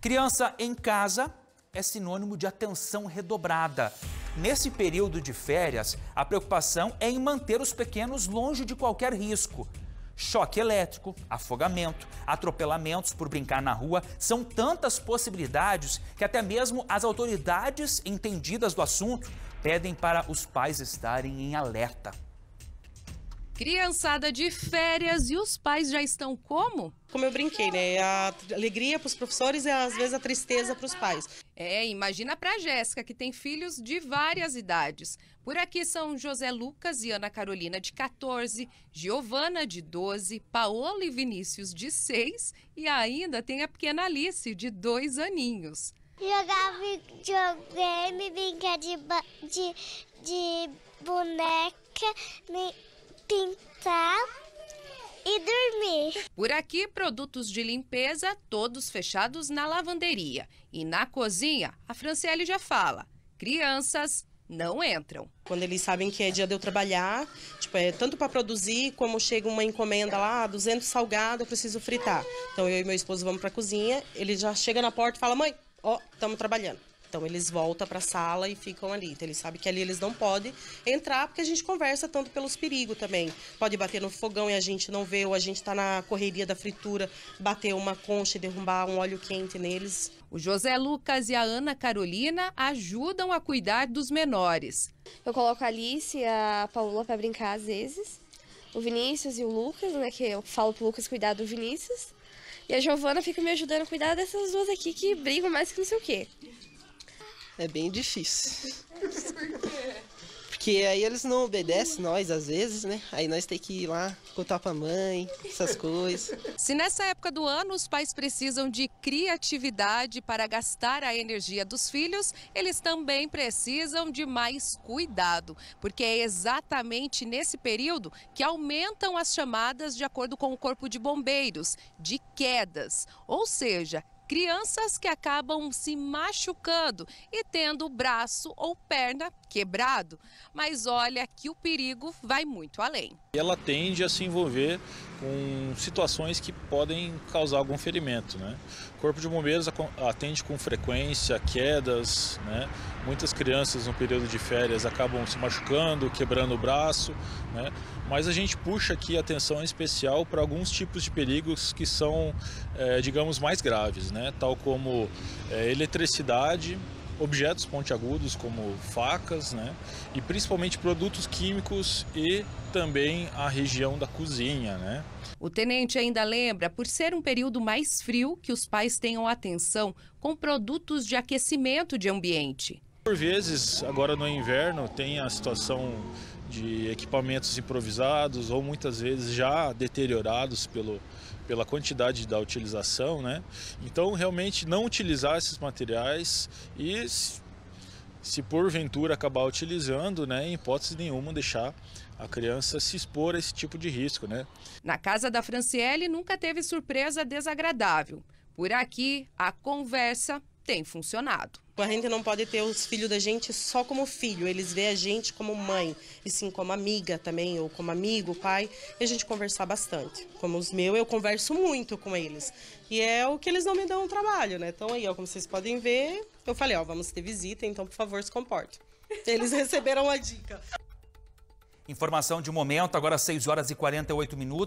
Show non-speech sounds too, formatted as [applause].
Criança em casa é sinônimo de atenção redobrada. Nesse período de férias, a preocupação é em manter os pequenos longe de qualquer risco. Choque elétrico, afogamento, atropelamentos por brincar na rua são tantas possibilidades que até mesmo as autoridades entendidas do assunto pedem para os pais estarem em alerta. Criançada de férias e os pais já estão como? Como eu brinquei, né? A alegria para os professores e às vezes a tristeza para os pais. É, imagina para a Jéssica, que tem filhos de várias idades. Por aqui são José Lucas e Ana Carolina, de 14, Giovana, de 12, Paola e Vinícius, de 6, e ainda tem a pequena Alice, de 2 aninhos. Jogar videogame, brincar de, de, de boneca, pintar e dormir. Por aqui, produtos de limpeza todos fechados na lavanderia. E na cozinha, a Franciele já fala: crianças não entram. Quando eles sabem que é dia de eu trabalhar, tipo, é tanto para produzir como chega uma encomenda lá, 200 ah, salgado, eu preciso fritar. Então eu e meu esposo vamos para a cozinha, ele já chega na porta e fala: "Mãe, ó, estamos trabalhando". Então eles voltam para a sala e ficam ali. Então eles sabem que ali eles não podem entrar porque a gente conversa tanto pelos perigos também. Pode bater no fogão e a gente não vê, ou a gente está na correria da fritura, bater uma concha e derrubar um óleo quente neles. O José Lucas e a Ana Carolina ajudam a cuidar dos menores. Eu coloco a Alice e a Paula para brincar às vezes. O Vinícius e o Lucas, né? Que eu falo pro Lucas cuidar do Vinícius. E a Giovana fica me ajudando a cuidar dessas duas aqui que brigam mais que não sei o quê. É bem difícil. Por [laughs] quê? Porque aí eles não obedecem nós às vezes, né? Aí nós tem que ir lá contar pra mãe, essas coisas. Se nessa época do ano os pais precisam de criatividade para gastar a energia dos filhos, eles também precisam de mais cuidado, porque é exatamente nesse período que aumentam as chamadas, de acordo com o Corpo de Bombeiros, de quedas. Ou seja, crianças que acabam se machucando e tendo braço ou perna quebrado, mas olha que o perigo vai muito além. Ela tende a se envolver com situações que podem causar algum ferimento. Né? O Corpo de Bombeiros atende com frequência quedas, né? muitas crianças no período de férias acabam se machucando, quebrando o braço, né? mas a gente puxa aqui atenção especial para alguns tipos de perigos que são, é, digamos, mais graves, né? tal como é, eletricidade, objetos pontiagudos como facas, né? E principalmente produtos químicos e também a região da cozinha, né? O tenente ainda lembra, por ser um período mais frio, que os pais tenham atenção com produtos de aquecimento de ambiente. Por vezes, agora no inverno, tem a situação de equipamentos improvisados ou muitas vezes já deteriorados pelo, pela quantidade da utilização, né? Então, realmente não utilizar esses materiais e se porventura acabar utilizando, né, em hipótese nenhuma deixar a criança se expor a esse tipo de risco, né? Na casa da Franciele nunca teve surpresa desagradável. Por aqui, a conversa tem funcionado. A gente não pode ter os filhos da gente só como filho, eles veem a gente como mãe, e sim como amiga também, ou como amigo, pai, e a gente conversar bastante. Como os meus, eu converso muito com eles. E é o que eles não me dão trabalho, né? Então aí, ó, como vocês podem ver, eu falei, ó, vamos ter visita, então por favor se comporte. Eles [laughs] receberam a dica. Informação de momento, agora 6 horas e 48 minutos.